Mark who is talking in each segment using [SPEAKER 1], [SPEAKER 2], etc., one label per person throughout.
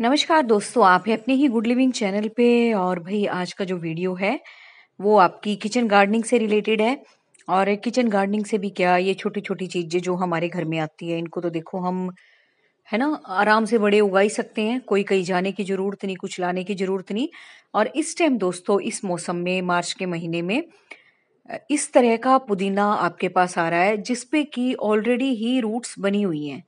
[SPEAKER 1] नमस्कार दोस्तों आप है अपने ही गुड लिविंग चैनल पे और भाई आज का जो वीडियो है वो आपकी किचन गार्डनिंग से रिलेटेड है और किचन गार्डनिंग से भी क्या ये छोटी छोटी चीज़ें जो हमारे घर में आती है इनको तो देखो हम है ना आराम से बड़े उगा ही सकते हैं कोई कहीं जाने की ज़रूरत नहीं कुछ लाने की ज़रूरत नहीं और इस टाइम दोस्तों इस मौसम में मार्च के महीने में इस तरह का पुदीना आपके पास आ रहा है जिसपे कि ऑलरेडी ही रूट्स बनी हुई हैं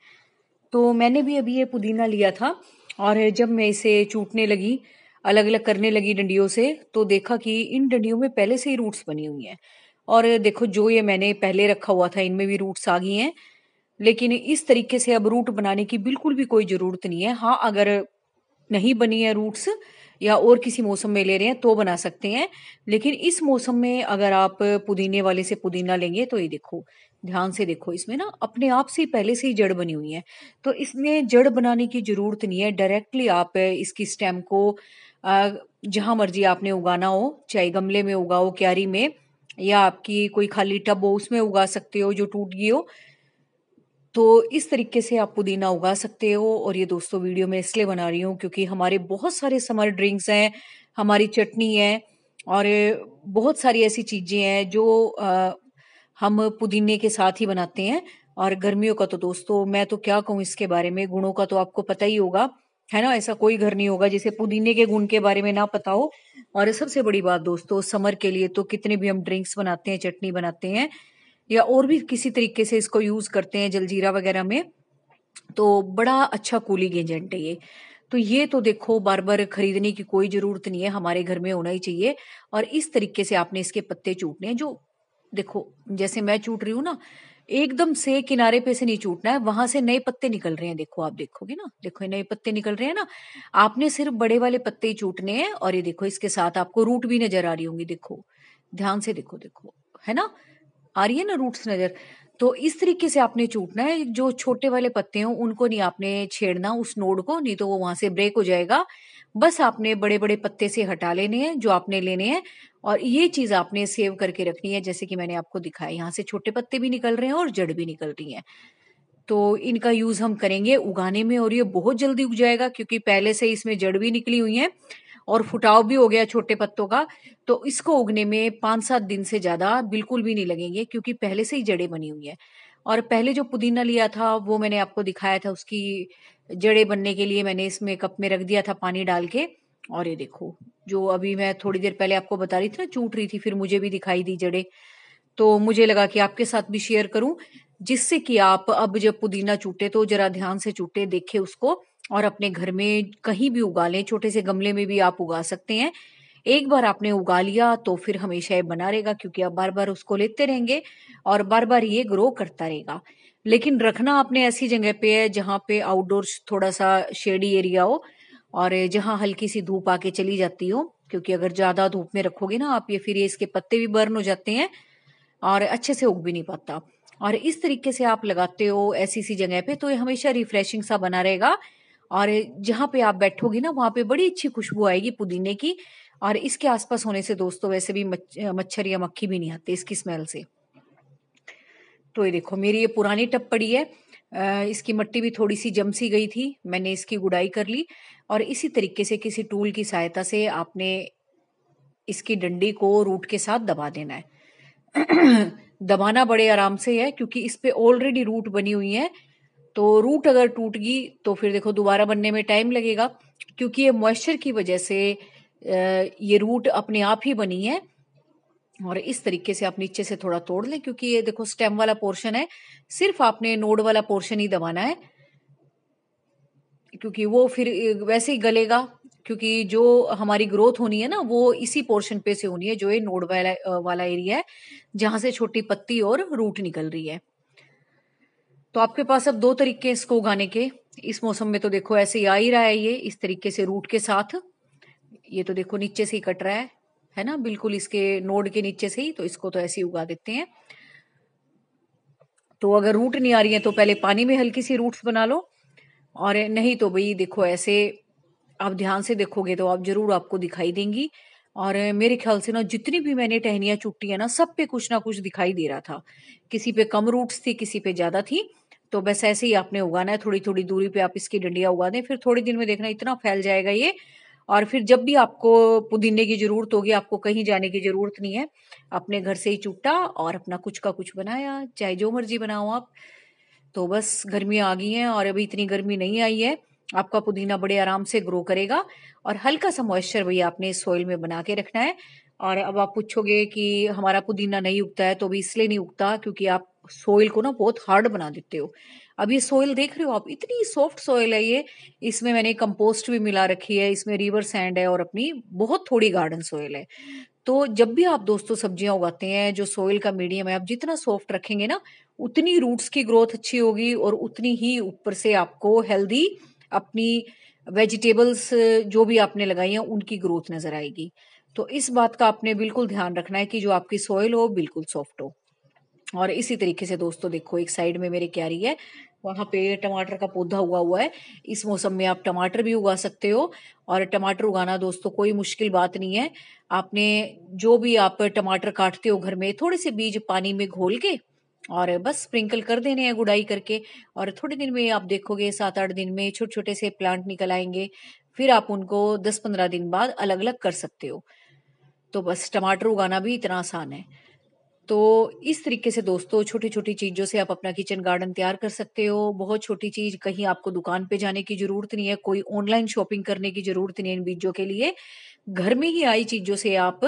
[SPEAKER 1] तो मैंने भी अभी ये पुदीना लिया था और जब मैं इसे चूटने लगी अलग अलग करने लगी डंडियों से तो देखा कि इन डंडियों में पहले से ही रूट्स बनी हुई हैं और देखो जो ये मैंने पहले रखा हुआ था इनमें भी रूट्स आ गई हैं लेकिन इस तरीके से अब रूट बनाने की बिल्कुल भी कोई ज़रूरत नहीं है हाँ अगर नहीं बनी है रूट्स या और किसी मौसम में ले रहे हैं तो बना सकते हैं लेकिन इस मौसम में अगर आप पुदीने वाले से पुदीना लेंगे तो ये देखो ध्यान से देखो इसमें ना अपने आप से पहले से ही जड़ बनी हुई है तो इसमें जड़ बनाने की जरूरत नहीं है डायरेक्टली आप इसकी स्टेम को जहां मर्जी आपने उगाना हो चाहे गमले में उगाओ क्यारी में या आपकी कोई खाली टब हो उसमें उगा सकते हो जो टूट गई हो तो इस तरीके से आप पुदीना उगा सकते हो और ये दोस्तों वीडियो में इसलिए बना रही हूँ क्योंकि हमारे बहुत सारे समर ड्रिंक्स हैं हमारी चटनी है और बहुत सारी ऐसी चीज़ें हैं जो आ, हम पुदीने के साथ ही बनाते हैं और गर्मियों का तो दोस्तों मैं तो क्या कहूँ इसके बारे में गुणों का तो आपको पता ही होगा है ना ऐसा कोई घर नहीं होगा जिसे पुदीने के गुण के बारे में ना पता हो और सबसे बड़ी बात दोस्तों समर के लिए तो कितने भी हम ड्रिंक्स बनाते हैं चटनी बनाते हैं या और भी किसी तरीके से इसको यूज करते हैं जलजीरा वगैरह में तो बड़ा अच्छा कूलिंग एजेंट है ये तो ये तो देखो बार बार खरीदने की कोई जरूरत नहीं है हमारे घर में होना ही चाहिए और इस तरीके से आपने इसके पत्ते चूटने हैं जो देखो जैसे मैं चूट रही हूँ ना एकदम से किनारे पे से नहीं चूटना है वहां से नए पत्ते निकल रहे हैं देखो आप देखोगे ना देखो नए पत्ते निकल रहे हैं ना आपने सिर्फ बड़े वाले पत्ते ही चूटने हैं और ये देखो इसके साथ आपको रूट भी नजर आ रही होंगी देखो ध्यान से देखो देखो है ना आ रही है ना रूट्स नजर तो इस तरीके से आपने चूटना है जो छोटे वाले पत्ते हो उनको नहीं आपने छेड़ना उस नोड को नहीं तो वो वहां से ब्रेक हो जाएगा बस आपने बड़े बड़े पत्ते से हटा लेने हैं जो आपने लेने हैं और ये चीज आपने सेव करके रखनी है जैसे कि मैंने आपको दिखाया यहाँ से छोटे पत्ते भी निकल रहे हैं और जड़ भी निकल रही है तो इनका यूज हम करेंगे उगाने में और ये बहुत जल्दी उग जाएगा क्योंकि पहले से इसमें जड़ भी निकली हुई है और फुटाव भी हो गया छोटे पत्तों का तो इसको उगने में पांच सात दिन से ज़्यादा बिल्कुल भी नहीं लगेंगे क्योंकि पहले से ही जड़ें बनी हुई है और पहले जो पुदीना लिया था वो मैंने आपको दिखाया था उसकी जड़े बनने के लिए मैंने इसमें कप में रख दिया था पानी डाल के और ये देखो जो अभी मैं थोड़ी देर पहले आपको बता रही थी ना चूट रही थी फिर मुझे भी दिखाई दी जड़े तो मुझे लगा कि आपके साथ भी शेयर करूं जिससे कि आप अब जब पुदीना चूटे तो जरा ध्यान से चूटे देखे उसको और अपने घर में कहीं भी उगा लें छोटे से गमले में भी आप उगा सकते हैं एक बार आपने उगा लिया तो फिर हमेशा ये बना रहेगा क्योंकि आप बार बार उसको लेते रहेंगे और बार बार ये ग्रो करता रहेगा लेकिन रखना आपने ऐसी जगह पे है जहाँ पे आउटडोर थोड़ा सा शेडी एरिया हो और जहाँ हल्की सी धूप आके चली जाती हो क्योंकि अगर ज्यादा धूप में रखोगे ना आप ये फिर ये इसके पत्ते भी बर्न हो जाते हैं और अच्छे से उग भी नहीं पाता और इस तरीके से आप लगाते हो ऐसी सी जगह पे तो ये हमेशा रिफ्रेशिंग सा बना रहेगा और जहाँ पे आप बैठोगे ना वहाँ पे बड़ी अच्छी खुशबू आएगी पुदीने की और इसके आसपास होने से दोस्तों वैसे भी मच्छर या मक्खी भी नहीं आते इसकी स्मेल से तो ये देखो मेरी ये पुरानी टप पड़ी है इसकी मट्टी भी थोड़ी सी जम सी गई थी मैंने इसकी गुडाई कर ली और इसी तरीके से किसी टूल की सहायता से आपने इसकी डंडी को रूट के साथ दबा देना है दबाना बड़े आराम से है क्योंकि इस पे ऑलरेडी रूट बनी हुई है तो रूट अगर टूटगी तो फिर देखो दोबारा बनने में टाइम लगेगा क्योंकि ये मॉइस्चर की वजह से ये रूट अपने आप ही बनी है और इस तरीके से आप नीचे से थोड़ा तोड़ लें क्योंकि ये देखो स्टेम वाला पोर्शन है सिर्फ आपने नोड वाला पोर्शन ही दबाना है क्योंकि वो फिर वैसे ही गलेगा क्योंकि जो हमारी ग्रोथ होनी है ना वो इसी पोर्शन पे से होनी है जो ये नोड वाला वाला एरिया है जहां से छोटी पत्ती और रूट निकल रही है तो आपके पास अब दो तरीके हैं इसको उगाने के इस मौसम में तो देखो ऐसे ही आ ही रहा है ये इस तरीके से रूट के साथ ये तो देखो नीचे से ही कट रहा है है ना बिल्कुल इसके नोड के नीचे से ही तो इसको तो ऐसे ही उगा देते हैं तो अगर रूट नहीं आ रही है तो पहले पानी में हल्की सी रूट्स बना लो और नहीं तो भाई देखो ऐसे आप ध्यान से देखोगे तो आप जरूर आपको दिखाई देंगी और मेरे ख्याल से ना जितनी भी मैंने टहनियाँ चुट्टी है ना सब पे कुछ ना कुछ दिखाई दे रहा था किसी पे कम रूट्स थी किसी पे ज्यादा थी तो बस ऐसे ही आपने उगाना है थोड़ी थोड़ी दूरी पे आप इसकी डंडिया उगा दें फिर थोड़े दिन में देखना इतना फैल जाएगा ये और फिर जब भी आपको पुदीने की जरूरत होगी आपको कहीं जाने की जरूरत नहीं है अपने घर से ही चुट्टा और अपना कुछ का कुछ बनाया चाहे जो मर्जी बनाओ आप तो बस गर्मियाँ आ गई हैं और अभी इतनी गर्मी नहीं आई है आपका पुदीना बड़े आराम से ग्रो करेगा और हल्का सा मॉइस्चर भी आपने सॉइल में बना के रखना है और अब आप पूछोगे कि हमारा पुदीना नहीं उगता है तो भी इसलिए नहीं उगता क्योंकि आप सोइल को ना बहुत हार्ड बना देते हो अब ये सोइल देख रहे हो आप इतनी सॉफ्ट सोइल है ये इसमें मैंने कंपोस्ट भी मिला रखी है इसमें रिवर सैंड है और अपनी बहुत थोड़ी गार्डन सोइल है तो जब भी आप दोस्तों सब्जियां उगाते हैं जो सोइल का मीडियम है आप जितना सॉफ्ट रखेंगे ना उतनी रूट्स की ग्रोथ अच्छी होगी और उतनी ही ऊपर से आपको हेल्दी अपनी वेजिटेबल्स जो भी आपने लगाई हैं उनकी ग्रोथ नजर आएगी तो इस बात का आपने बिल्कुल ध्यान रखना है कि जो आपकी सॉइल हो बिल्कुल सॉफ्ट हो और इसी तरीके से दोस्तों देखो एक साइड में मेरे क्यारी है वहां पे टमाटर का पौधा हुआ हुआ है इस मौसम में आप टमाटर भी उगा सकते हो और टमाटर उगाना दोस्तों कोई मुश्किल बात नहीं है आपने जो भी आप टमाटर काटते हो घर में थोड़े से बीज पानी में घोल के और बस स्प्रिंकल कर देने हैं गुड़ाई करके और थोड़े दिन में आप देखोगे सात आठ दिन में छोटे छोटे से प्लांट निकल आएंगे फिर आप उनको दस पंद्रह दिन बाद अलग अलग कर सकते हो तो बस टमाटर उगाना भी इतना आसान है तो इस तरीके से दोस्तों छोटी छोटी चीजों से आप अपना किचन गार्डन तैयार कर सकते हो बहुत छोटी चीज कहीं आपको दुकान पे जाने की जरूरत नहीं है कोई ऑनलाइन शॉपिंग करने की जरूरत नहीं है इन बीजों के लिए घर में ही आई चीजों से आप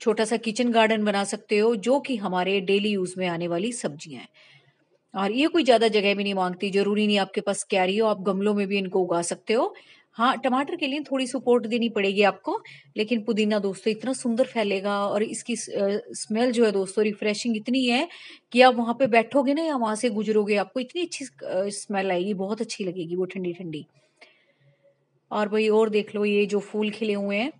[SPEAKER 1] छोटा सा किचन गार्डन बना सकते हो जो कि हमारे डेली यूज में आने वाली सब्जियां हैं और ये कोई ज्यादा जगह भी नहीं मांगती जरूरी नहीं आपके पास कैरी हो आप गमलों में भी इनको उगा सकते हो हाँ टमाटर के लिए थोड़ी सपोर्ट देनी पड़ेगी आपको लेकिन पुदीना दोस्तों इतना सुंदर फैलेगा और इसकी स्मेल जो है दोस्तों रिफ्रेशिंग इतनी है कि आप वहां पे बैठोगे ना या वहां से गुजरोगे आपको इतनी अच्छी स्मेल आएगी बहुत अच्छी लगेगी वो ठंडी ठंडी और भाई और देख लो ये जो फूल खिले हुए हैं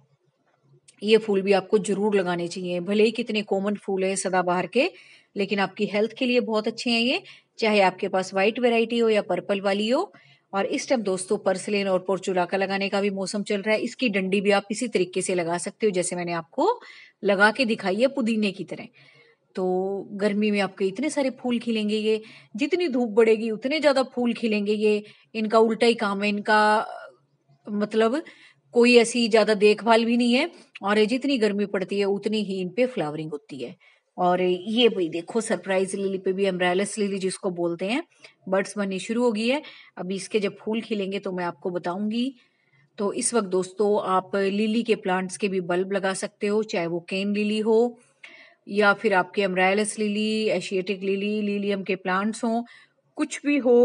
[SPEAKER 1] ये फूल भी आपको जरूर लगाने चाहिए भले ही कितने कॉमन फूल है सदाबहार के लेकिन आपकी हेल्थ के लिए बहुत अच्छे हैं ये चाहे आपके पास व्हाइट वेराइटी हो या पर्पल वाली हो और इस टाइम दोस्तों परसलेन और का लगाने का भी मौसम चल रहा है इसकी डंडी भी आप इसी तरीके से लगा सकते हो जैसे मैंने आपको लगा के दिखाई है पुदीने की तरह तो गर्मी में आपके इतने सारे फूल खिलेंगे ये जितनी धूप बढ़ेगी उतने ज्यादा फूल खिलेंगे ये इनका उल्टा ही काम है इनका मतलब कोई ऐसी ज्यादा देखभाल भी नहीं है और जितनी गर्मी पड़ती है उतनी ही इन पे फ्लावरिंग होती है और ये भाई देखो सरप्राइज लिली पे भी एम्ब्रैलस लिली जिसको बोलते हैं बर्ड्स बननी शुरू हो गई है अभी इसके जब फूल खिलेंगे तो मैं आपको बताऊंगी तो इस वक्त दोस्तों आप लिली के प्लांट्स के भी बल्ब लगा सकते हो चाहे वो केन लिली हो या फिर आपके amaryllis lily Asiatic lily lilium के प्लांट्स हों कुछ भी हो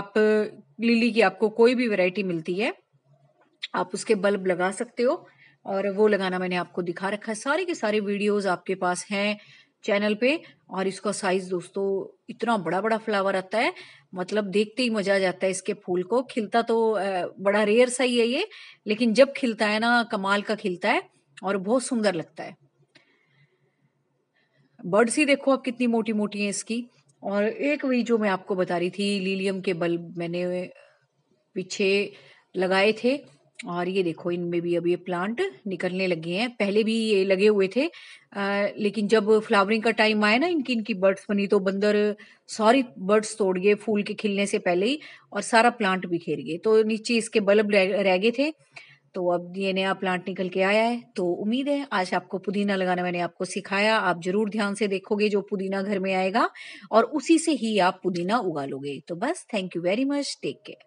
[SPEAKER 1] आप लिली की आपको कोई भी वैरायटी मिलती है आप उसके बल्ब लगा सकते हो और वो लगाना मैंने आपको दिखा रखा है सारे के सारे वीडियोस आपके पास हैं चैनल पे और इसका साइज दोस्तों इतना बड़ा बड़ा फ्लावर आता है मतलब देखते ही मजा आ जाता है इसके फूल को खिलता तो बड़ा रेयर सा ही है ये लेकिन जब खिलता है ना कमाल का खिलता है और बहुत सुंदर लगता है बर्ड्स ही देखो आप कितनी मोटी मोटी है इसकी और एक वही जो मैं आपको बता रही थी लीलियम के बल्ब मैंने पीछे लगाए थे और ये देखो इनमें भी अब ये प्लांट निकलने लगे हैं पहले भी ये लगे हुए थे आ, लेकिन जब फ्लावरिंग का टाइम आया ना इनकी इनकी बर्ड्स बनी तो बंदर सॉरी बर्ड्स तोड़ गए फूल के खिलने से पहले ही और सारा प्लांट भी घेर गए तो नीचे इसके बल्ब रह गए थे तो अब ये नया प्लांट निकल के आया है तो उम्मीद है आज आपको पुदीना लगाना मैंने आपको सिखाया आप जरूर ध्यान से देखोगे जो पुदीना घर में आएगा और उसी से ही आप पुदीना उगा लोगे तो बस thank you very much take care